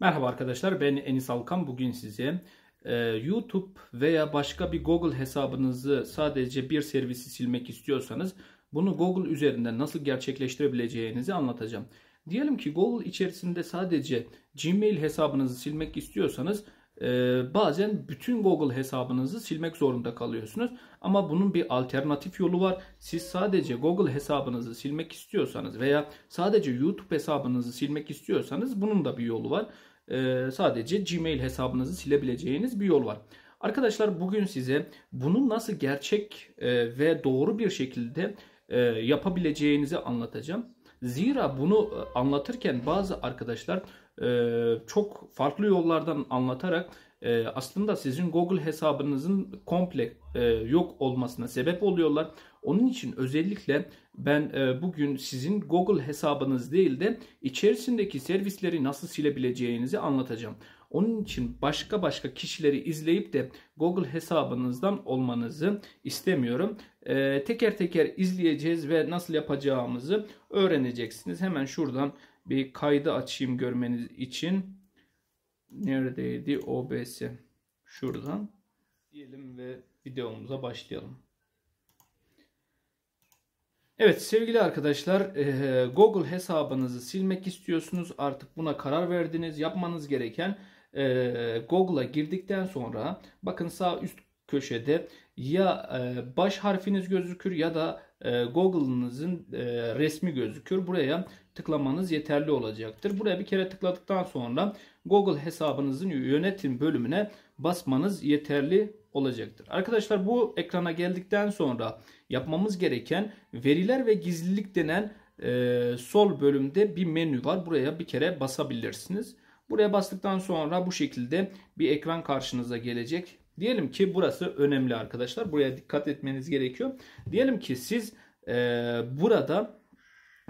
Merhaba arkadaşlar ben Enis Alkan. Bugün size e, YouTube veya başka bir Google hesabınızı sadece bir servisi silmek istiyorsanız bunu Google üzerinden nasıl gerçekleştirebileceğinizi anlatacağım. Diyelim ki Google içerisinde sadece Gmail hesabınızı silmek istiyorsanız ee, bazen bütün Google hesabınızı silmek zorunda kalıyorsunuz. Ama bunun bir alternatif yolu var. Siz sadece Google hesabınızı silmek istiyorsanız veya sadece YouTube hesabınızı silmek istiyorsanız bunun da bir yolu var. Ee, sadece Gmail hesabınızı silebileceğiniz bir yol var. Arkadaşlar bugün size bunu nasıl gerçek e, ve doğru bir şekilde e, yapabileceğinizi anlatacağım. Zira bunu e, anlatırken bazı arkadaşlar e, çok farklı yollardan anlatarak e, aslında sizin Google hesabınızın komple yok olmasına sebep oluyorlar. Onun için özellikle ben e, bugün sizin Google hesabınız değil de içerisindeki servisleri nasıl silebileceğinizi anlatacağım. Onun için başka başka kişileri izleyip de Google hesabınızdan olmanızı istemiyorum. E, teker teker izleyeceğiz ve nasıl yapacağımızı öğreneceksiniz. Hemen şuradan bir kaydı açayım görmeniz için. Neredeydi OBS? Şuradan diyelim ve videomuza başlayalım. Evet sevgili arkadaşlar eh, Google hesabınızı silmek istiyorsunuz. Artık buna karar verdiniz. Yapmanız gereken eh, Google'a girdikten sonra bakın sağ üst köşede ya eh, baş harfiniz gözükür ya da Google'ınızın resmi gözükür. Buraya tıklamanız yeterli olacaktır. Buraya bir kere tıkladıktan sonra Google hesabınızın yönetim bölümüne basmanız yeterli olacaktır. Arkadaşlar bu ekrana geldikten sonra yapmamız gereken veriler ve gizlilik denen e, sol bölümde bir menü var. Buraya bir kere basabilirsiniz. Buraya bastıktan sonra bu şekilde bir ekran karşınıza gelecek. Diyelim ki burası önemli arkadaşlar. Buraya dikkat etmeniz gerekiyor. Diyelim ki siz e, burada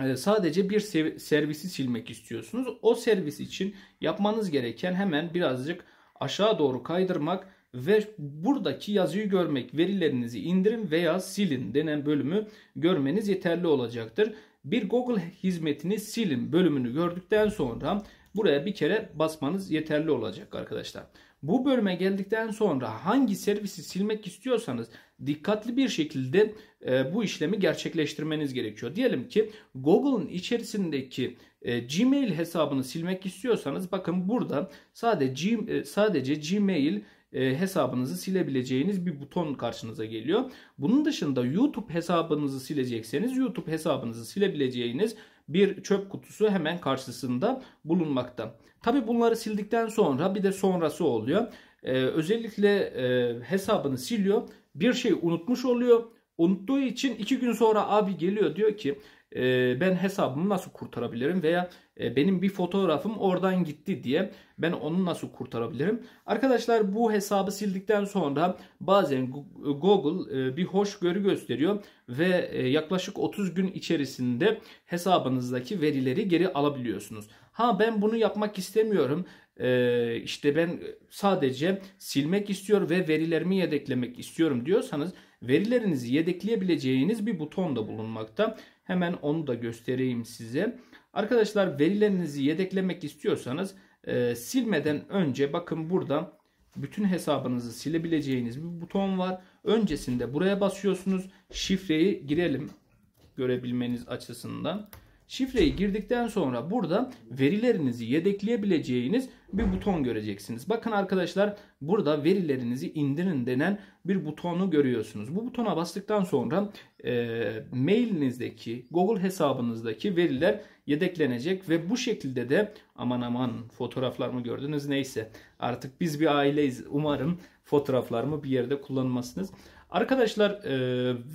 e, sadece bir servisi silmek istiyorsunuz. O servis için yapmanız gereken hemen birazcık aşağı doğru kaydırmak ve buradaki yazıyı görmek, verilerinizi indirin veya silin denen bölümü görmeniz yeterli olacaktır. Bir Google hizmetini silin bölümünü gördükten sonra buraya bir kere basmanız yeterli olacak arkadaşlar. Bu bölüme geldikten sonra hangi servisi silmek istiyorsanız dikkatli bir şekilde e, bu işlemi gerçekleştirmeniz gerekiyor. Diyelim ki Google'ın içerisindeki e, Gmail hesabını silmek istiyorsanız bakın burada sadece e, sadece Gmail e, hesabınızı silebileceğiniz bir buton karşınıza geliyor. Bunun dışında YouTube hesabınızı silecekseniz YouTube hesabınızı silebileceğiniz bir çöp kutusu hemen karşısında bulunmakta. Tabi bunları sildikten sonra bir de sonrası oluyor. Ee, özellikle e, hesabını siliyor. Bir şey unutmuş oluyor. Unuttuğu için iki gün sonra abi geliyor diyor ki ben hesabımı nasıl kurtarabilirim veya benim bir fotoğrafım oradan gitti diye ben onu nasıl kurtarabilirim? Arkadaşlar bu hesabı sildikten sonra bazen Google bir hoşgörü gösteriyor ve yaklaşık 30 gün içerisinde hesabınızdaki verileri geri alabiliyorsunuz. Ha ben bunu yapmak istemiyorum e, işte ben sadece silmek istiyor ve verilerimi yedeklemek istiyorum diyorsanız verilerinizi yedekleyebileceğiniz bir buton da bulunmakta. Hemen onu da göstereyim size. Arkadaşlar verilerinizi yedeklemek istiyorsanız e, silmeden önce bakın burada bütün hesabınızı silebileceğiniz bir buton var. Öncesinde buraya basıyorsunuz. Şifreyi girelim görebilmeniz açısından. Şifreyi girdikten sonra burada verilerinizi yedekleyebileceğiniz bir buton göreceksiniz. Bakın arkadaşlar burada verilerinizi indirin denen bir butonu görüyorsunuz. Bu butona bastıktan sonra e, mailinizdeki Google hesabınızdaki veriler yedeklenecek ve bu şekilde de aman aman fotoğraflarımı gördünüz neyse artık biz bir aileyiz umarım fotoğraflarımı bir yerde kullanmasınız. Arkadaşlar e,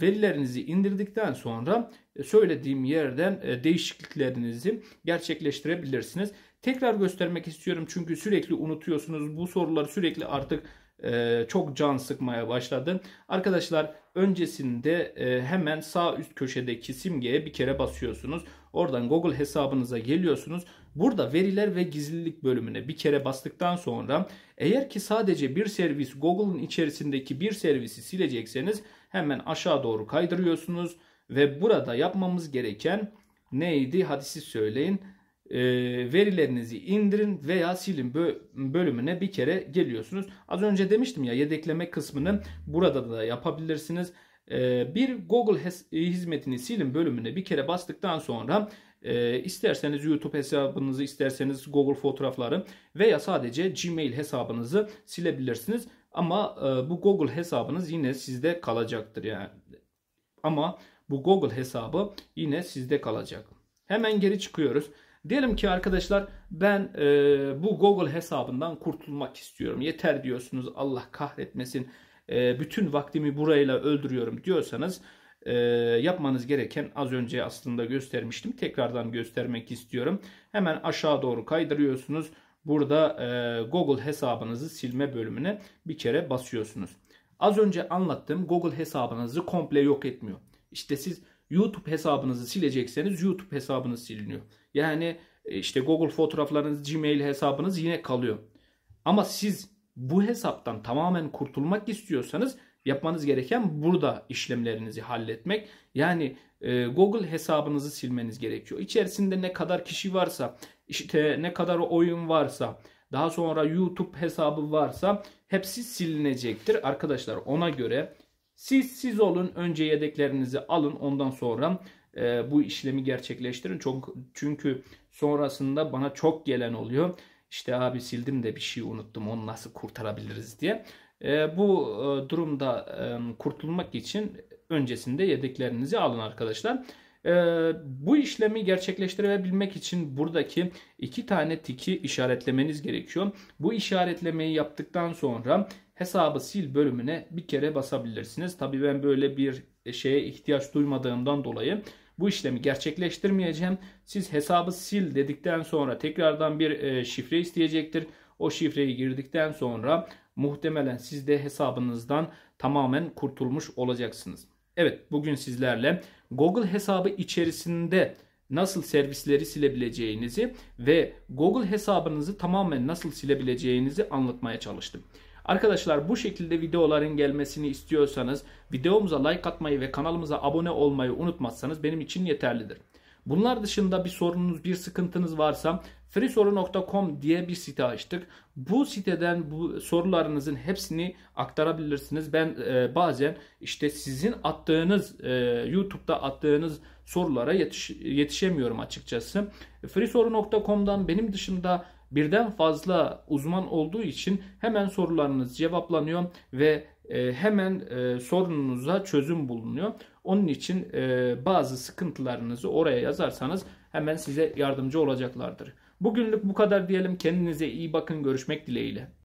verilerinizi indirdikten sonra e, söylediğim yerden e, değişikliklerinizi gerçekleştirebilirsiniz. Tekrar göstermek istiyorum çünkü sürekli unutuyorsunuz. Bu soruları sürekli artık e, çok can sıkmaya başladı. Arkadaşlar öncesinde e, hemen sağ üst köşedeki simgeye bir kere basıyorsunuz. Oradan Google hesabınıza geliyorsunuz. Burada veriler ve gizlilik bölümüne bir kere bastıktan sonra eğer ki sadece bir servis Google'ın içerisindeki bir servisi silecekseniz hemen aşağı doğru kaydırıyorsunuz. Ve burada yapmamız gereken neydi? Hadi siz söyleyin e, verilerinizi indirin veya silin bölümüne bir kere geliyorsunuz. Az önce demiştim ya yedekleme kısmını burada da yapabilirsiniz. E, bir Google e, hizmetini silin bölümüne bir kere bastıktan sonra e, isterseniz YouTube hesabınızı, isterseniz Google fotoğrafları veya sadece Gmail hesabınızı silebilirsiniz. Ama e, bu Google hesabınız yine sizde kalacaktır yani. Ama bu Google hesabı yine sizde kalacak. Hemen geri çıkıyoruz. Diyelim ki arkadaşlar ben e, bu Google hesabından kurtulmak istiyorum. Yeter diyorsunuz Allah kahretmesin e, bütün vaktimi burayla öldürüyorum diyorsanız e, yapmanız gereken az önce aslında göstermiştim. Tekrardan göstermek istiyorum. Hemen aşağı doğru kaydırıyorsunuz. Burada e, Google hesabınızı silme bölümüne bir kere basıyorsunuz. Az önce anlattığım Google hesabınızı komple yok etmiyor. İşte siz YouTube hesabınızı silecekseniz YouTube hesabınız siliniyor. Yani e, işte Google fotoğraflarınız, Gmail hesabınız yine kalıyor. Ama siz bu hesaptan tamamen kurtulmak istiyorsanız yapmanız gereken burada işlemlerinizi halletmek. Yani e, Google hesabınızı silmeniz gerekiyor. İçerisinde ne kadar kişi varsa, işte ne kadar oyun varsa, daha sonra YouTube hesabı varsa hepsi silinecektir. Arkadaşlar ona göre siz siz olun önce yedeklerinizi alın ondan sonra e, bu işlemi gerçekleştirin. Çok, çünkü sonrasında bana çok gelen oluyor. İşte abi sildim de bir şey unuttum onu nasıl kurtarabiliriz diye. E, bu e, durumda e, kurtulmak için öncesinde yedeklerinizi alın arkadaşlar. E, bu işlemi gerçekleştirebilmek için buradaki iki tane tiki işaretlemeniz gerekiyor. Bu işaretlemeyi yaptıktan sonra hesabı sil bölümüne bir kere basabilirsiniz. Tabi ben böyle bir şeye ihtiyaç duymadığımdan dolayı bu işlemi gerçekleştirmeyeceğim. Siz hesabı sil dedikten sonra tekrardan bir e, şifre isteyecektir. O şifreyi girdikten sonra muhtemelen siz de hesabınızdan tamamen kurtulmuş olacaksınız. Evet bugün sizlerle Google hesabı içerisinde nasıl servisleri silebileceğinizi ve Google hesabınızı tamamen nasıl silebileceğinizi anlatmaya çalıştım. Arkadaşlar bu şekilde videoların gelmesini istiyorsanız videomuza like atmayı ve kanalımıza abone olmayı unutmazsanız benim için yeterlidir. Bunlar dışında bir sorununuz, bir sıkıntınız varsa freesoru.com diye bir site açtık. Bu siteden bu sorularınızın hepsini aktarabilirsiniz. Ben e, bazen işte sizin attığınız e, YouTube'da attığınız sorulara yetiş, yetişemiyorum açıkçası. freesoru.com'dan benim dışında birden fazla uzman olduğu için hemen sorularınız cevaplanıyor ve e, hemen e, sorununuza çözüm bulunuyor. Onun için e, bazı sıkıntılarınızı oraya yazarsanız hemen size yardımcı olacaklardır. Bugünlük bu kadar diyelim. Kendinize iyi bakın. Görüşmek dileğiyle.